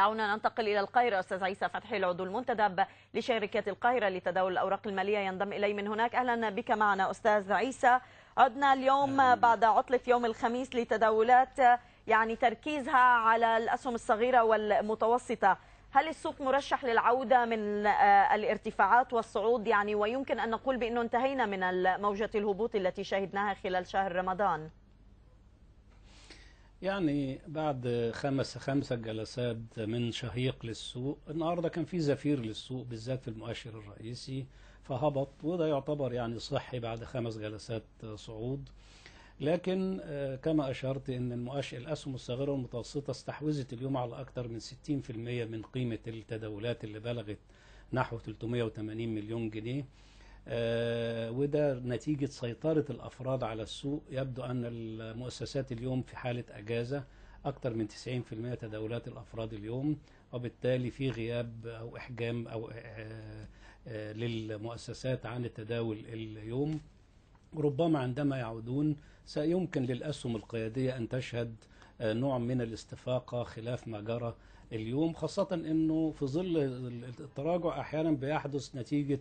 دعونا ننتقل إلى القاهرة أستاذ عيسى فتحي العضو المنتدب لشركة القاهرة لتداول الأوراق المالية ينضم إلي من هناك أهلا بك معنا أستاذ عيسى عدنا اليوم بعد عطلة يوم الخميس لتداولات يعني تركيزها على الأسهم الصغيرة والمتوسطة هل السوق مرشح للعودة من آه، الارتفاعات والصعود يعني ويمكن أن نقول بأنه انتهينا من موجة الهبوط التي شهدناها خلال شهر رمضان؟ يعني بعد خمس خمسة جلسات من شهيق للسوق النهاردة كان في زفير للسوق بالذات في المؤشر الرئيسي فهبط وده يعتبر يعني صحي بعد خمس جلسات صعود لكن آه، كما أشرت أن المؤشر الأسهم الصغيرة والمتوسطة استحوذت اليوم على أكثر من 60% من قيمة التداولات اللي بلغت نحو 380 مليون جنيه آه، وده نتيجة سيطرة الأفراد على السوق يبدو أن المؤسسات اليوم في حالة أجازة أكثر من 90% تداولات الأفراد اليوم وبالتالي في غياب أو إحجام أو آه، آه، للمؤسسات عن التداول اليوم ربما عندما يعودون سيمكن للأسهم القيادية أن تشهد نوع من الاستفاقة خلاف ما جرى اليوم خاصة أنه في ظل التراجع أحيانا بيحدث نتيجة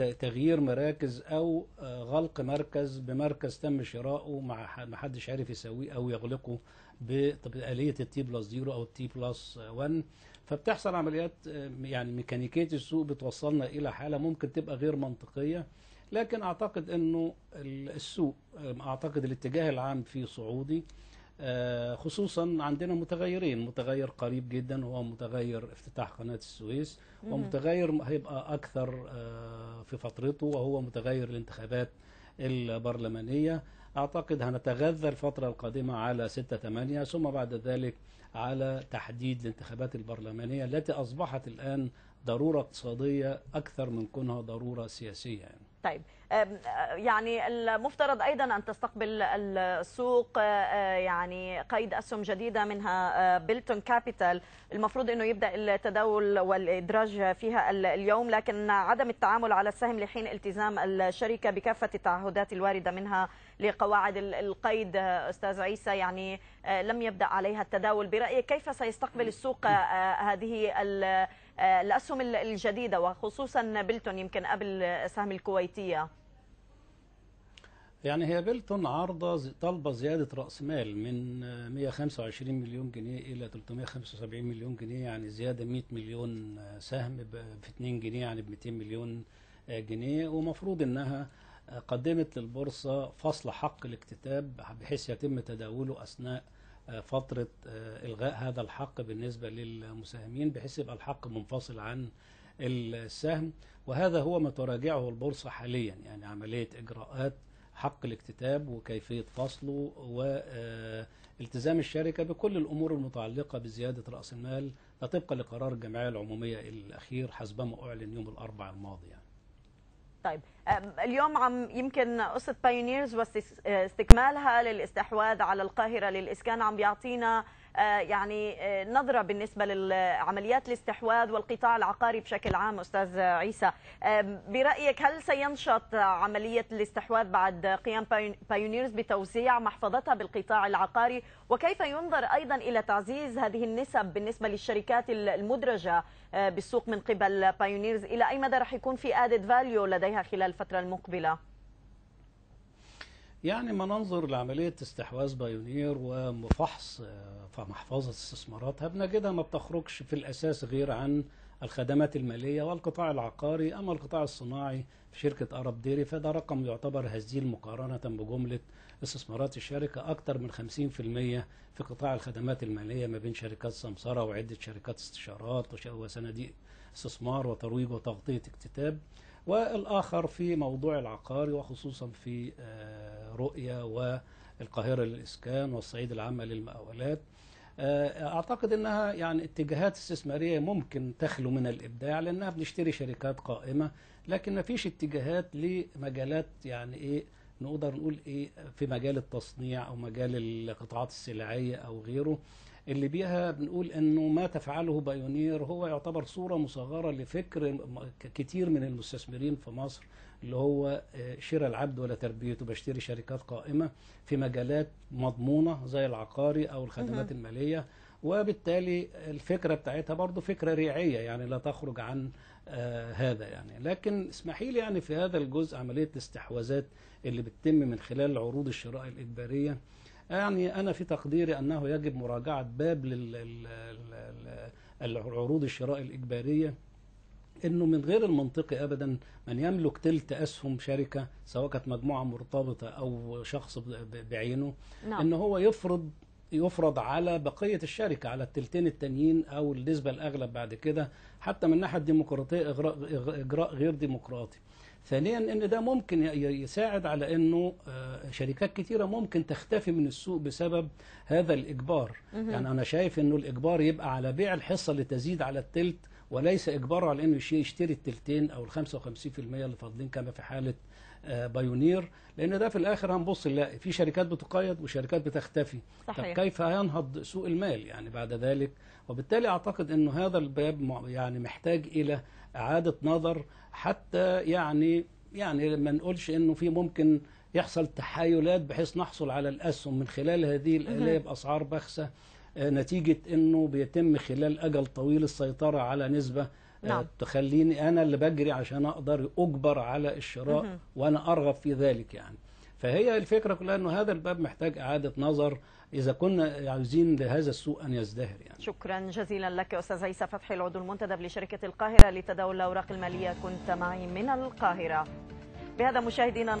تغيير مراكز او آه، غلق مركز بمركز تم شراؤه مع ما حدش عارف يسويه او يغلقه بآلية التي بلس زيرو او التي بلس 1 فبتحصل عمليات آه، يعني ميكانيكية السوق بتوصلنا الى حالة ممكن تبقى غير منطقية لكن اعتقد انه السوق آه، اعتقد الاتجاه العام فيه صعودي آه، خصوصا عندنا متغيرين متغير قريب جدا هو متغير افتتاح قناة السويس ومتغير هيبقى أكثر آه، في فترته وهو متغير الانتخابات البرلمانية أعتقد هنتغذى الفترة القادمة على 6-8 ثم بعد ذلك على تحديد الانتخابات البرلمانية التي أصبحت الآن ضرورة اقتصادية أكثر من كونها ضرورة سياسية يعني. طيب أه، يعني المفترض ايضا ان تستقبل السوق أه، أه، يعني قيد اسهم جديده منها بيلتون كابيتال المفروض انه يبدا التداول والادراج فيها اليوم لكن عدم التعامل على السهم لحين التزام الشركه بكافه التعهدات الوارده منها لقواعد القيد استاذ عيسى يعني لم يبدا عليها التداول برايك كيف سيستقبل السوق هذه الاسهم الجديده وخصوصا بيلتون يمكن قبل سهم الكويت الكويتية يعني هي بيلتون عارضة طالبة زيادة رأس مال من 125 مليون جنيه إلى 375 مليون جنيه يعني زيادة 100 مليون سهم في 2 جنيه يعني ب 200 مليون جنيه ومفروض إنها قدمت للبورصة فصل حق الاكتتاب بحيث يتم تداوله أثناء فترة إلغاء هذا الحق بالنسبة للمساهمين بحيث يبقى الحق منفصل عن السهم وهذا هو ما تراجعه البورصة حاليا يعني عملية إجراءات حق الاكتتاب وكيفية فصله والتزام آه، الشركة بكل الأمور المتعلقة بزيادة رأس المال طبقا لقرار الجمعية العمومية الأخير حسبما أعلن يوم الأربعاء الماضي يعني. طيب اليوم عم يمكن قصة بايونيرز واستكمالها للاستحواذ على القاهرة للإسكان عم بيعطينا آه، يعني آه، نظرة بالنسبة لعمليات الاستحواذ والقطاع العقاري بشكل عام أستاذ عيسى آه، برأيك هل سينشط عملية الاستحواذ بعد قيام بايونيرز بتوزيع محفظتها بالقطاع العقاري وكيف ينظر أيضا إلى تعزيز هذه النسب بالنسبة للشركات المدرجة بالسوق من قبل بايونيرز إلى أي مدى رح يكون في آدد فاليو لديها خلال الفترة المقبلة؟ يعني ما ننظر لعملية استحواذ بايونير وفحص آه، فمحفظة استثماراتها بنجدها ما بتخرجش في الأساس غير عن الخدمات المالية والقطاع العقاري أما القطاع الصناعي في شركة أرب ديري فده رقم يعتبر هزيل مقارنة بجملة استثمارات الشركة أكثر من 50% في قطاع الخدمات المالية ما بين شركات سمسرة وعدة شركات استشارات وصناديق استثمار وترويج وتغطية اكتتاب والآخر في موضوع العقار وخصوصا في آه، رؤية والقاهرة للإسكان والصعيد العام للمقاولات آه، أعتقد أنها يعني اتجاهات استثمارية ممكن تخلو من الإبداع لأنها بنشتري شركات قائمة لكن ما فيش اتجاهات لمجالات يعني إيه نقدر نقول إيه في مجال التصنيع أو مجال القطاعات السلعية أو غيره اللي بيها بنقول انه ما تفعله بايونير هو يعتبر صوره مصغره لفكر كتير من المستثمرين في مصر اللي هو آه، شراء العبد ولا تربيته بشتري شركات قائمه في مجالات مضمونه زي العقاري او الخدمات الماليه وبالتالي الفكره بتاعتها برضه فكره ريعيه يعني لا تخرج عن آه هذا يعني لكن اسمحي لي يعني في هذا الجزء عمليه الاستحواذات اللي بتتم من خلال عروض الشراء الاجباريه يعني أنا في تقديري أنه يجب مراجعة باب للعروض الشراء الإجبارية انه من غير المنطقي ابدا من يملك تلت اسهم شركه سواء كانت مجموعه مرتبطه او شخص بعينه نعم. ان هو يفرض يفرض على بقية الشركة على التلتين التانيين أو النسبة الأغلب بعد كده حتى من الناحية الديمقراطية إجراء غير ديمقراطي ثانيا ان ده ممكن يساعد على انه آه، شركات كتيره ممكن تختفي من السوق بسبب هذا الاجبار يعني انا شايف انه الاجبار يبقى على بيع الحصه اللي تزيد على الثلث وليس إجباره على أنه يشتري التلتين أو ال 55% اللي فاضلين كما في حالة آه، بايونير لأن ده في الآخر هنبص نلاقي في شركات بتقيد وشركات بتختفي صحيح. طب كيف هينهض سوق المال يعني بعد ذلك وبالتالي أعتقد أنه هذا الباب يعني محتاج إلى إعادة نظر حتى يعني يعني ما نقولش أنه في ممكن يحصل تحايلات بحيث نحصل على الأسهم من خلال هذه الآلية بأسعار بخسة آه، نتيجة أنه بيتم خلال أجل طويل السيطرة على نسبة آه، نعم. تخليني أنا اللي بجري عشان أقدر أجبر على الشراء مه. وأنا أرغب في ذلك يعني فهي الفكرة كلها أنه هذا الباب محتاج إعادة نظر إذا كنا عاوزين لهذا السوق أن يزدهر يعني شكرا جزيلا لك أستاذ عيسى فتحي العضو المنتدب لشركة القاهرة لتداول الأوراق المالية كنت معي من القاهرة بهذا مشاهدينا